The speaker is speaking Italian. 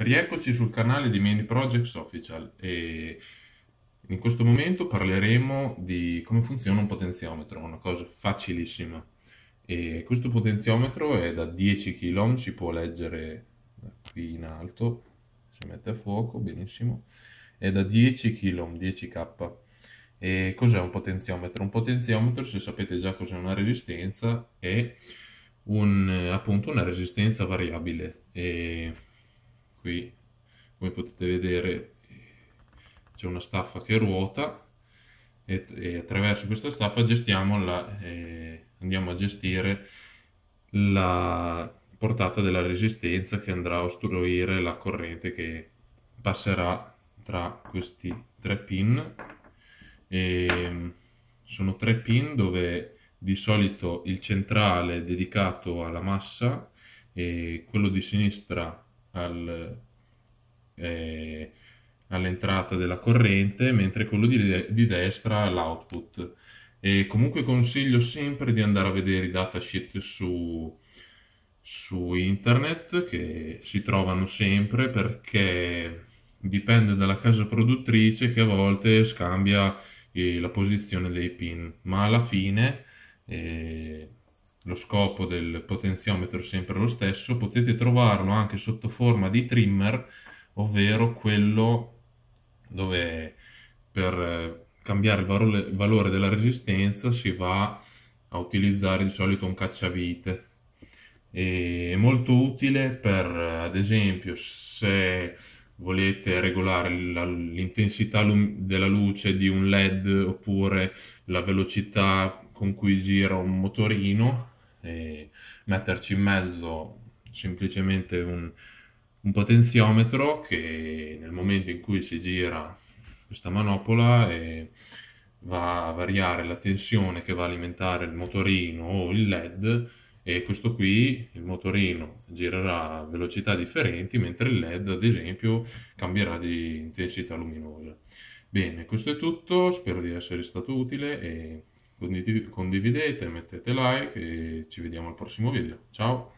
Rieccoci sul canale di Many Projects Official e in questo momento parleremo di come funziona un potenziometro, una cosa facilissima. E questo potenziometro è da 10 kg, si può leggere da qui in alto, si mette a fuoco, benissimo, è da 10 kg, 10k. E cos'è un potenziometro? Un potenziometro, se sapete già cos'è una resistenza, è un, appunto una resistenza variabile. E qui come potete vedere c'è una staffa che ruota e, e attraverso questa staffa la, eh, andiamo a gestire la portata della resistenza che andrà a ostruire la corrente che passerà tra questi tre pin e ehm, sono tre pin dove di solito il centrale è dedicato alla massa e quello di sinistra al, eh, all'entrata della corrente, mentre quello di, di destra all'output. E comunque consiglio sempre di andare a vedere i datasheet su, su internet che si trovano sempre perché dipende dalla casa produttrice che a volte scambia eh, la posizione dei pin, ma alla fine eh, lo scopo del potenziometro è sempre lo stesso, potete trovarlo anche sotto forma di trimmer, ovvero quello dove per eh, cambiare il valore, della resistenza si va a utilizzare di solito un cacciavite. È molto utile per, eh, ad esempio, se volete regolare l'intensità della luce di un LED oppure la velocità con cui gira un motorino e metterci in mezzo semplicemente un, un potenziometro che nel momento in cui si gira questa manopola e eh, va a variare la tensione che va a alimentare il motorino o il led e questo qui il motorino girerà a velocità differenti mentre il led ad esempio cambierà di intensità luminosa bene questo è tutto spero di essere stato utile e condividete, mettete like e ci vediamo al prossimo video. Ciao!